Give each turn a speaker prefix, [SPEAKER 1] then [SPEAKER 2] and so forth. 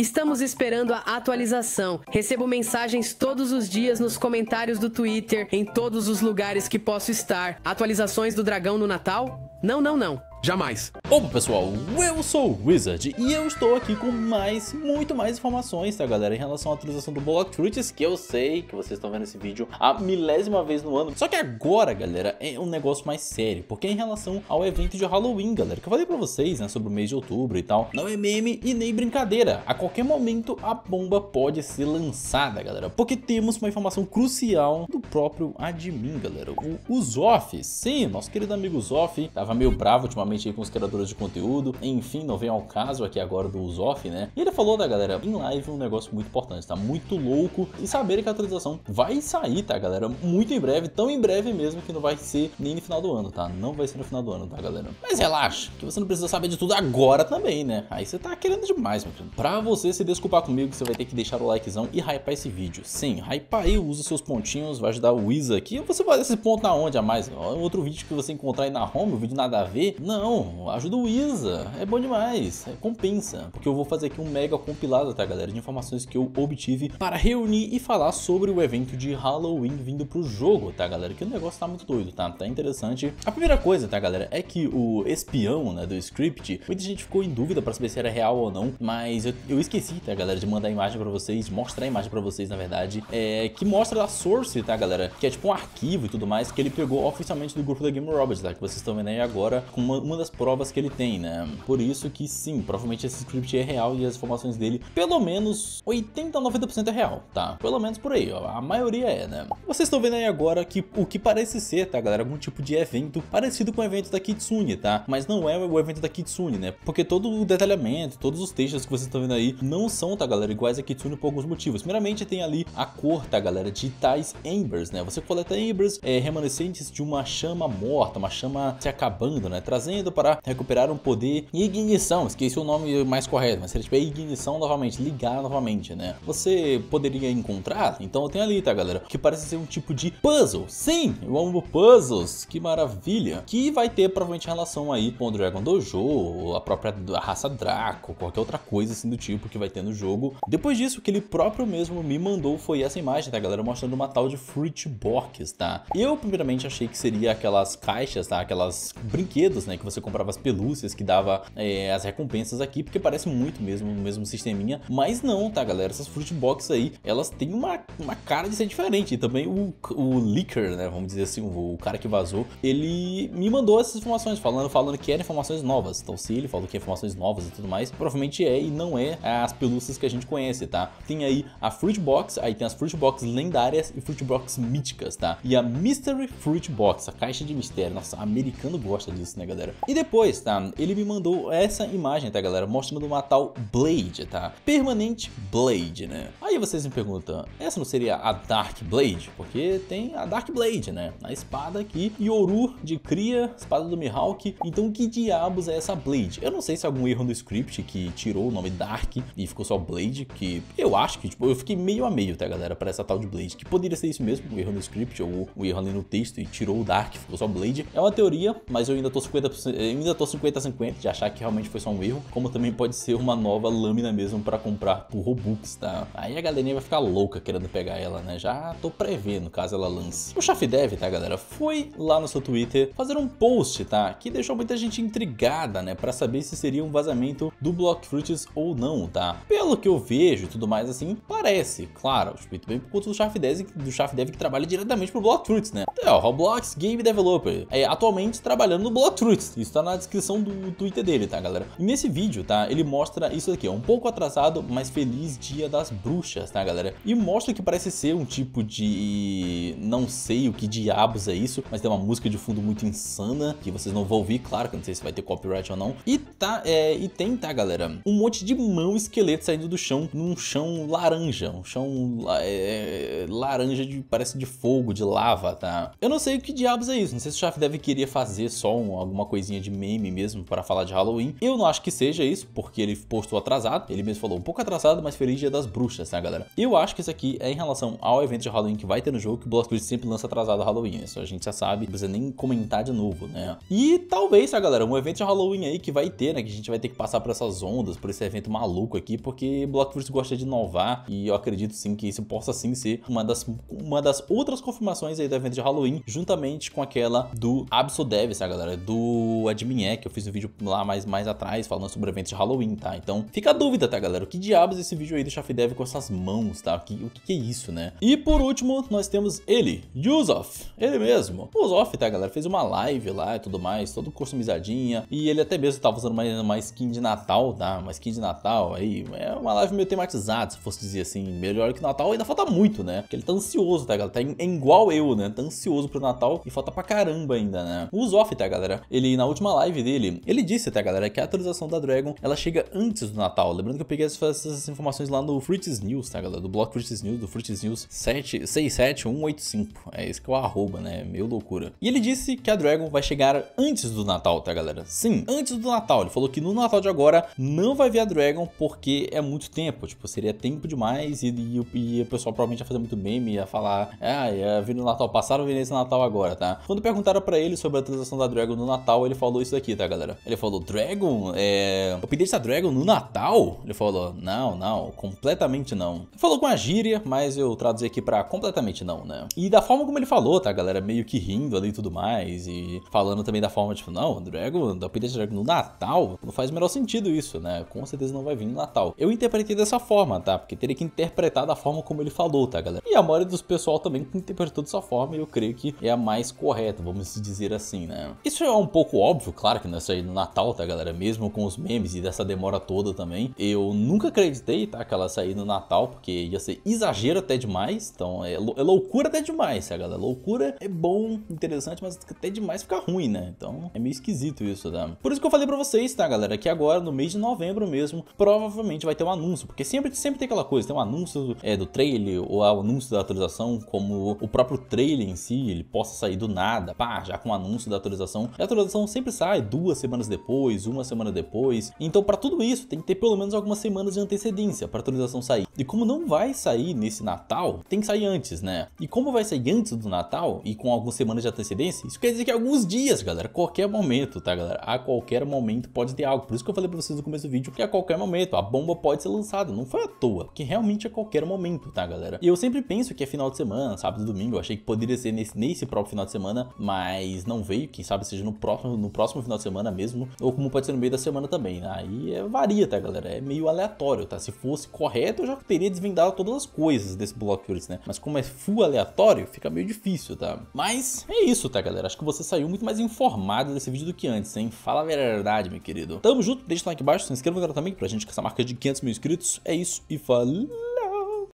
[SPEAKER 1] Estamos esperando a atualização. Recebo mensagens todos os dias nos comentários do Twitter, em todos os lugares que posso estar. Atualizações do dragão no Natal? Não, não, não. Jamais. Opa pessoal, eu sou o Wizard e eu estou aqui com mais, muito mais informações, tá galera? Em relação à atualização do Block Fruits, que eu sei que vocês estão vendo esse vídeo a milésima vez no ano. Só que agora, galera, é um negócio mais sério, porque é em relação ao evento de Halloween, galera, que eu falei pra vocês, né, sobre o mês de outubro e tal. Não é meme e nem brincadeira. A qualquer momento a bomba pode ser lançada, galera, porque temos uma informação crucial do próprio admin, galera. O, Zoff, sim, nosso querido amigo Zoff, tava meio bravo ultimamente principalmente aí com os criadores de conteúdo. Enfim, não vem ao caso aqui agora do Usoff, né? E ele falou da galera em live um negócio muito importante, tá? Muito louco e saber que a atualização vai sair, tá, galera? Muito em breve, tão em breve mesmo que não vai ser nem no final do ano, tá? Não vai ser no final do ano, tá, galera? Mas relaxa, que você não precisa saber de tudo agora também, né? Aí você tá querendo demais, meu filho. Pra você se desculpar comigo, você vai ter que deixar o likezão e hypar esse vídeo. Sim, hypar aí, usa seus pontinhos, vai ajudar o Wiz aqui. Você vai esse ponto na onde a mais? Outro vídeo que você encontrar aí na home, o um vídeo nada a ver. Não, não, ajuda o Isa, é bom demais, é, compensa, porque eu vou fazer aqui um mega compilado, tá galera, de informações que eu obtive para reunir e falar sobre o evento de Halloween vindo pro jogo, tá galera, que o negócio tá muito doido, tá, tá interessante. A primeira coisa, tá galera, é que o espião, né, do script, muita gente ficou em dúvida para saber se era real ou não, mas eu, eu esqueci, tá galera, de mandar a imagem para vocês, mostrar a imagem para vocês, na verdade, é, que mostra a source, tá galera, que é tipo um arquivo e tudo mais, que ele pegou oficialmente do grupo da Game Robots, tá, que vocês estão vendo aí agora, com uma, uma das provas que ele tem, né? Por isso que sim, provavelmente esse script é real e as informações dele, pelo menos 80 a 90% é real, tá? Pelo menos por aí, ó. A maioria é, né? Vocês estão vendo aí agora que o que parece ser, tá, galera? Algum tipo de evento parecido com o evento da Kitsune, tá? Mas não é o evento da Kitsune, né? Porque todo o detalhamento, todos os textos que vocês estão vendo aí não são, tá, galera? Iguais a Kitsune por alguns motivos. Primeiramente, tem ali a cor, tá, galera? De tais embers, né? Você coleta embers é, remanescentes de uma chama morta, uma chama se acabando, né? Trazendo para recuperar um poder e ignição. Esqueci o nome mais correto, mas se ele tiver tipo, ignição novamente, ligar novamente, né? Você poderia encontrar? Então eu tenho ali, tá, galera? Que parece ser um tipo de puzzle. Sim, eu amo puzzles. Que maravilha. Que vai ter provavelmente relação aí com o Dragon Dojo, a própria raça Draco, qualquer outra coisa assim do tipo que vai ter no jogo. Depois disso, que ele próprio mesmo me mandou foi essa imagem, tá, galera? Mostrando uma tal de Fruit Box, tá? Eu, primeiramente, achei que seria aquelas caixas, tá? Aquelas brinquedos, né? Que você comprava as pelúcias que dava é, as recompensas aqui, porque parece muito mesmo no mesmo sisteminha, mas não, tá galera? Essas fruit box aí, elas têm uma, uma cara de ser diferente. E também o, o leaker, né? Vamos dizer assim, o, o cara que vazou, ele me mandou essas informações, falando, falando que eram informações novas. Então, se ele falou que é informações novas e tudo mais, provavelmente é e não é as pelúcias que a gente conhece, tá? Tem aí a Fruit Box, aí tem as Fruit Box lendárias e Fruit Box míticas, tá? E a Mystery Fruit Box, a caixa de mistério. Nossa, americano gosta disso, né, galera? E depois, tá? Ele me mandou essa imagem, tá, galera? Mostrando uma tal Blade, tá? Permanente Blade, né? Aí vocês me perguntam, essa não seria a Dark Blade? Porque tem a Dark Blade, né? A espada aqui, Yoru de Cria, espada do Mihawk. Então que diabos é essa Blade? Eu não sei se é algum erro no script que tirou o nome Dark e ficou só Blade, que eu acho que, tipo, eu fiquei meio a meio, tá, galera? Pra essa tal de Blade, que poderia ser isso mesmo, um erro no script ou um erro ali no texto e tirou o Dark, ficou só Blade. É uma teoria, mas eu ainda tô 50% ainda tô 50-50 de achar que realmente foi só um erro, como também pode ser uma nova lâmina mesmo para comprar por Robux, tá? Aí a galerinha vai ficar louca querendo pegar ela, né? Já tô prevendo caso ela lance. O Chafdev, tá, galera, foi lá no seu Twitter fazer um post, tá? Que deixou muita gente intrigada, né? Para saber se seria um vazamento do Block Fruits ou não, tá? Pelo que eu vejo e tudo mais assim, parece, claro, muito bem por conta do Chafdev, do Chafdev que trabalha diretamente pro Block Fruits, né? É, o Roblox Game Developer. É atualmente trabalhando no Blocktroots. Isso tá na descrição do Twitter dele, tá, galera? E nesse vídeo, tá, ele mostra isso aqui, É Um pouco atrasado, mas feliz dia das bruxas, tá, galera? E mostra que parece ser um tipo de... Não sei o que diabos é isso, mas tem uma música de fundo muito insana, que vocês não vão ouvir, claro, que eu não sei se vai ter copyright ou não. E tá, é... E tem, tá, galera? Um monte de mão esqueleto saindo do chão, num chão laranja. Um chão... É... é laranja de... parece de fogo, de lava, tá? Eu não sei o que diabos é isso, não sei se o Chef deve queria fazer só um, alguma coisinha de meme mesmo para falar de Halloween. Eu não acho que seja isso, porque ele postou atrasado, ele mesmo falou um pouco atrasado, mas feliz dia das bruxas, né galera? Eu acho que isso aqui é em relação ao evento de Halloween que vai ter no jogo, que o Blastbridge sempre lança atrasado Halloween, isso a gente já sabe, não precisa nem comentar de novo, né? E talvez, tá, galera, um evento de Halloween aí que vai ter, né, que a gente vai ter que passar por essas ondas, por esse evento maluco aqui, porque Blockfruits gosta de inovar e eu acredito sim que isso possa sim ser uma das, uma das outras confirmações aí do evento de Halloween Halloween, juntamente com aquela do Absoldev, tá, galera? Do Admin que eu fiz um vídeo lá mais, mais atrás falando sobre eventos de Halloween, tá? Então, fica a dúvida, tá, galera? O que diabos esse vídeo aí do Chef Dev com essas mãos, tá? O que, o que é isso, né? E por último, nós temos ele, Yusof, ele mesmo. O Yusof, tá, galera? Fez uma live lá e tudo mais, todo customizadinha, e ele até mesmo tava usando uma, uma skin de Natal, tá? Uma skin de Natal aí, é uma live meio tematizada, se fosse dizer assim, melhor que Natal, ainda falta muito, né? Porque ele tá ansioso, tá, galera? Tá, é igual eu, né? Tá ansioso ansioso pro Natal e falta pra caramba ainda, né? O Usoff, tá, galera? Ele, na última live dele, ele disse, tá, galera, que a atualização da Dragon, ela chega antes do Natal. Lembrando que eu peguei essas, essas informações lá no Fruits News, tá, galera? Do bloco Fruits News, do Fruits News 767185, 67185. É isso que é o arroba, né? Meio loucura. E ele disse que a Dragon vai chegar antes do Natal, tá, galera? Sim, antes do Natal. Ele falou que no Natal de agora não vai vir a Dragon porque é muito tempo. Tipo, seria tempo demais e, e, e o pessoal provavelmente ia fazer muito meme, ia falar, ah, ia vir no Natal passado, vir nesse Natal agora, tá? Quando perguntaram para ele sobre a atualização da Dragon no Natal, ele falou isso aqui, tá, galera? Ele falou, Dragon? É... O update da Dragon no Natal? Ele falou, não, não, completamente não. Ele falou com a gíria, mas eu traduzi aqui pra completamente não, né? E da forma como ele falou, tá, galera? Meio que rindo ali e tudo mais, e falando também da forma, tipo, não, Dragon, da pedi da Dragon no Natal, não faz o menor sentido isso, né? Com certeza não vai vir no Natal. Eu interpretei dessa forma, tá? Porque teria que interpretar da forma como ele falou, tá, galera? E a maioria dos pessoal também interpretou dessa forma, e eu creio que é a mais correta, vamos dizer assim, né? Isso é um pouco óbvio, claro que nessa aí no Natal, tá, galera? Mesmo com os memes e dessa demora toda também, eu nunca acreditei, tá, que ela sair no Natal, porque ia ser exagero até demais, então é, lou é loucura até demais, tá, galera? Loucura é bom, interessante, mas até demais fica ruim, né? Então é meio esquisito isso, tá? Por isso que eu falei pra vocês, tá, galera, que agora no mês de novembro mesmo, provavelmente vai ter um anúncio, porque sempre, sempre tem aquela coisa, tem um anúncio é, do trailer ou o anúncio da atualização, como o próprio trailer em si, ele possa sair do nada, pá, já com o anúncio da atualização. E a atualização sempre sai duas semanas depois, uma semana depois. Então, para tudo isso, tem que ter pelo menos algumas semanas de antecedência para a atualização sair. E como não vai sair nesse Natal, tem que sair antes, né? E como vai sair antes do Natal e com algumas semanas de antecedência, isso quer dizer que alguns dias, galera, qualquer momento, tá, galera? A qualquer momento pode ter algo. Por isso que eu falei para vocês no começo do vídeo que a qualquer momento a bomba pode ser lançada, não foi à toa, que realmente a é qualquer momento, tá, galera? E eu sempre penso que é final de semana, sábado, domingo, eu achei que poderia ser nesse, nesse próprio final de semana, mas não veio. Quem sabe seja no próximo, no próximo final de semana mesmo, ou como pode ser no meio da semana também. Né? Aí é, varia, tá, galera? É meio aleatório, tá? Se fosse correto, eu já teria desvendado todas as coisas desse Block né? Mas como é full aleatório, fica meio difícil, tá? Mas é isso, tá, galera? Acho que você saiu muito mais informado desse vídeo do que antes, hein? Fala a verdade, meu querido. Tamo junto, deixa o like embaixo, se inscreva no canal também pra gente com essa marca de 500 mil inscritos. É isso e falou!